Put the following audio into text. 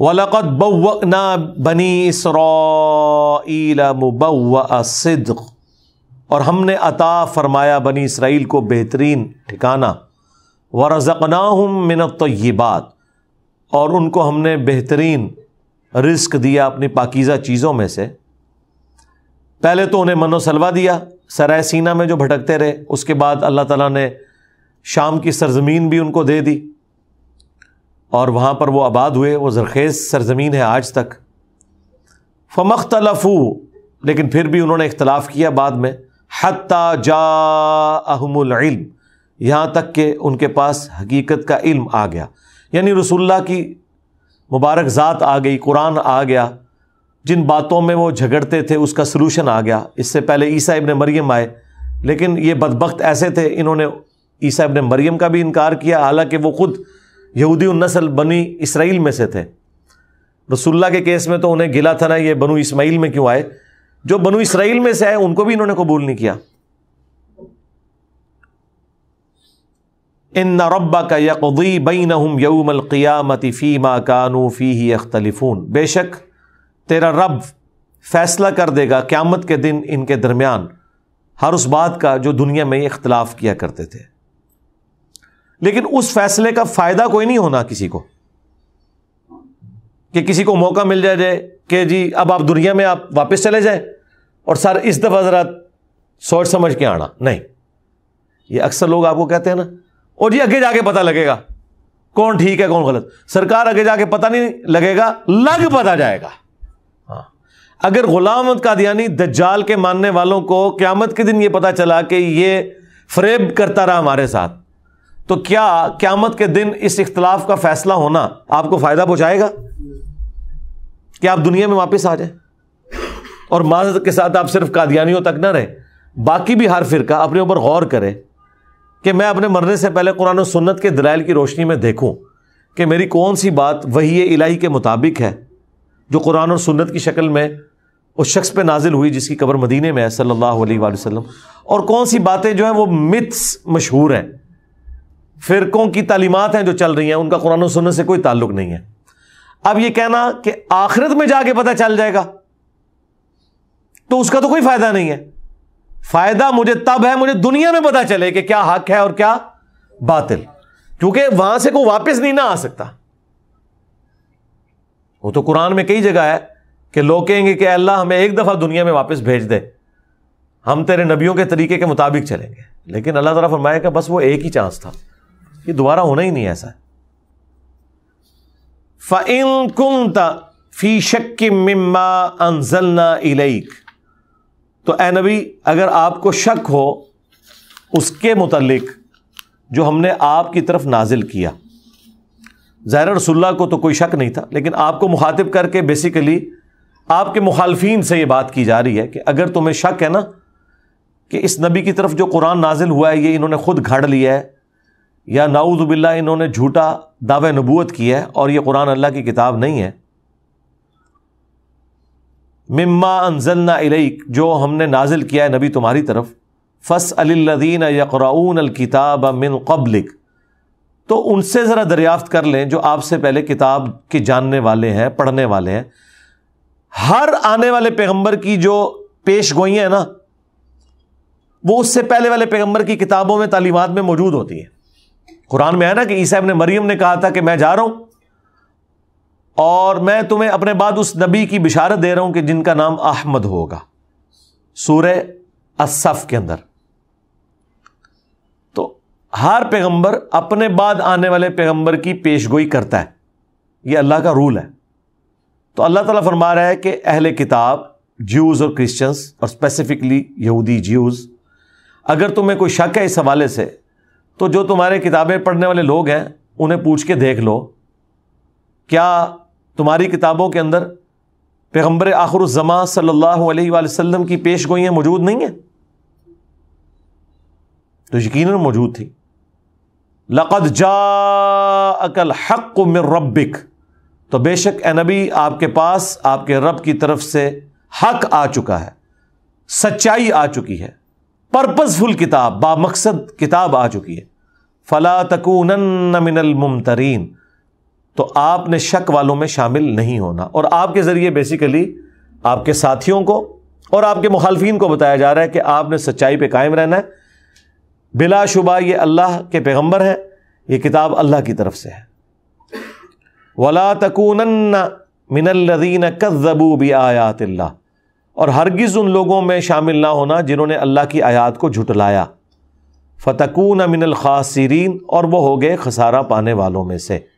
वलकत बवना बनी इसरा मुबव और हमने अता फरमाया बनी इसराइल को बेहतरीन ठिकाना व रज़कना हम मिनत तो ये बात और उनको हमने बेहतरीन रिस्क दिया अपनी पाकिज़ा चीज़ों में से पहले तो उन्हें मनोसलवा दिया सराय सीना में जो भटकते रहे उसके बाद अल्लाह तला ने शाम की सरजमीन भी उनको दे दी और वहाँ पर वो आबाद हुए वो जरखेज़ सरजमीन है आज तक फ़मख्तलफू लेकिन फिर भी उन्होंने इख्तलाफ किया बाद में हती जाहमुलम यहाँ तक कि उनके पास हकीकत का इल्म आ गया यानी रसुल्ला की मुबारक ज़ात आ गई कुरान आ गया जिन बातों में वो झगड़ते थे उसका सलूशन आ गया इससे पहले ईसा इबन मरियम आए लेकिन ये बदबख्त ऐसे थे इन्होंने ईसा इबन मरियम का भी इनकार किया हालांकि वो ख़ुद यहूदी नस्ल बनी इसराइल में से थे रसुल्ला के केस में तो उन्हें गिला था ना ये बनु इसमाइल में क्यों आए जो बनु इसराइल में से आए उनको भी इन्होंने कबूल नहीं किया इन रब्बा का यकदी बई नहम यऊमल क़ियामती फ़ीमा कानू फ़ी ही अख्तलिफून बेशक तेरा रब फैसला कर देगा क़्यामत के दिन इनके दरमियान हर उस बात का जो दुनिया में इख्तलाफ किया करते थे लेकिन उस फैसले का फायदा कोई नहीं होना किसी को कि किसी को मौका मिल जाए कि जी अब आप दुनिया में आप वापस चले जाए और सर इस दफ़ा ज़रा सोच समझ के आना नहीं ये अक्सर लोग आपको कहते हैं ना और जी आगे जाके पता लगेगा कौन ठीक है कौन गलत सरकार आगे जाके पता नहीं लगेगा लग पता जाएगा हाँ अगर गुलाम का कादियानी दज्जाल के मानने वालों को क्यामत के दिन ये पता चला कि ये फ्रेब करता रहा हमारे साथ तो क्या क्यामत के दिन इस इख्तलाफ का फैसला होना आपको फायदा पहुंचाएगा कि आप दुनिया में वापस आ जाए और माज के साथ आप सिर्फ कादियानियों तक ना रहे बाकी भी हर फिरका अपने ऊपर गौर करे कि मैं अपने मरने से पहले कुरान और सुन्नत के दलाइल की रोशनी में देखूं कि मेरी कौन सी बात वही इलाही के मुताबिक है जो कुरान और सुन्नत की शक्ल में उस शख्स पे नाजिल हुई जिसकी कब्र मदीने में है सल्लल्लाहु अलैहि वसल्लम और कौन सी बातें जो हैं वो मिथ्स मशहूर हैं फ़िरक़ों की तालीमत हैं जो चल रही हैं उनका कुरान सुनने से कोई ताल्लुक नहीं है अब यह कहना कि आखिरत में जाके पता चल जाएगा तो उसका तो कोई फायदा नहीं है फायदा मुझे तब है मुझे दुनिया में पता चले कि क्या हक है और क्या बातिल क्योंकि वहां से कोई वापस नहीं ना आ सकता वो तो कुरान में कई जगह है कि लोग कहेंगे कि अल्लाह हमें एक दफ़ा दुनिया में वापस भेज दे हम तेरे नबियों के तरीके के मुताबिक चलेंगे लेकिन अल्लाह तला फरमाएगा बस वो एक ही चांस था ये दोबारा होना ही नहीं ऐसा फ़िन कुंता फ़ी शक की मम्मा अनजलना इलेक तो ए नबी अगर आपको शक हो उसके मुतलक जो हमने आपकी तरफ नाजिल किया ज़ाहिर रसुल्ला को तो कोई शक नहीं था लेकिन आपको मुखातिब करके बेसिकली आपके मुखालफी से ये बात की जा रही है कि अगर तुम्हें शक है ना कि इस नबी की तरफ जो कुरान नाजिल हुआ है ये इन्होंने खुद घड़ लिया है या नाउज़बिल्ला इन्होंने झूठा दावे नबूत किया है और ये कुरान अल्लाह की किताब नहीं है मम्मा अनजलना इलैक जो हमने नाजिल किया है नबी तुम्हारी तरफ फ़स अल्लदीन यकराउन अलकिताब मिन कबलिक तो उनसे ज़रा दरियाफ्त कर लें जो आपसे पहले किताब के जानने वाले हैं पढ़ने वाले हैं हर आने वाले पैगंबर की जो पेश गोइयाँ हैं ना वो उससे पहले वाले पैगंबर की किताबों में तालीमत में मौजूद होती हैं कुरान में है ना कि ईसा ने मरियम ने कहा था कि मैं जा रहा हूं और मैं तुम्हें अपने बाद उस नबी की बिशारत दे रहा हूं कि जिनका नाम अहमद होगा सूर्य असफ के अंदर तो हर पैगंबर अपने बाद आने वाले पैगंबर की पेश गोई करता है यह अल्लाह का रूल है तो अल्लाह तला फरमा रहा है कि अहल किताब ज्यूज़ और क्रिश्चन्स और स्पेसिफिकली यहूदी ज्यूज़ अगर तुम्हें कोई शक है इस हवाले से तो जो तुम्हारे किताबें पढ़ने वाले लोग हैं उन्हें पूछ के देख लो क्या तुम्हारी किताबों के अंदर पैगम्बर आखरुज़मा सल्लल्लाहु अलैहि वसल्लम की पेश गोइयाँ मौजूद नहीं हैं तो यकीन मौजूद थी लक़द जा अकल हक मिर रबिक तो बेशक नबी आपके पास आपके रब की तरफ से हक आ चुका है सच्चाई आ चुकी है पर्पजफुल किताब बामकसद किताब आ चुकी है फला तकून मिनल मुमतरीन तो आपने शक वालों में शामिल नहीं होना और आपके ज़रिए बेसिकली आपके साथियों को और आपके मुखालफी को बताया जा रहा है कि आपने सच्चाई पर कायम रहना है बिलाशुबा ये अल्लाह के पैगम्बर हैं ये किताब अल्लाह की तरफ से है वला तकून मिनल कदबू भी आयात और हरगिज़ उन लोगों में शामिल ना होना जिन्होंने अल्लाह की आयात को झुटलाया फ़तकून अमिनल खासरीन और वह हो गए खसारा पाने वालों में से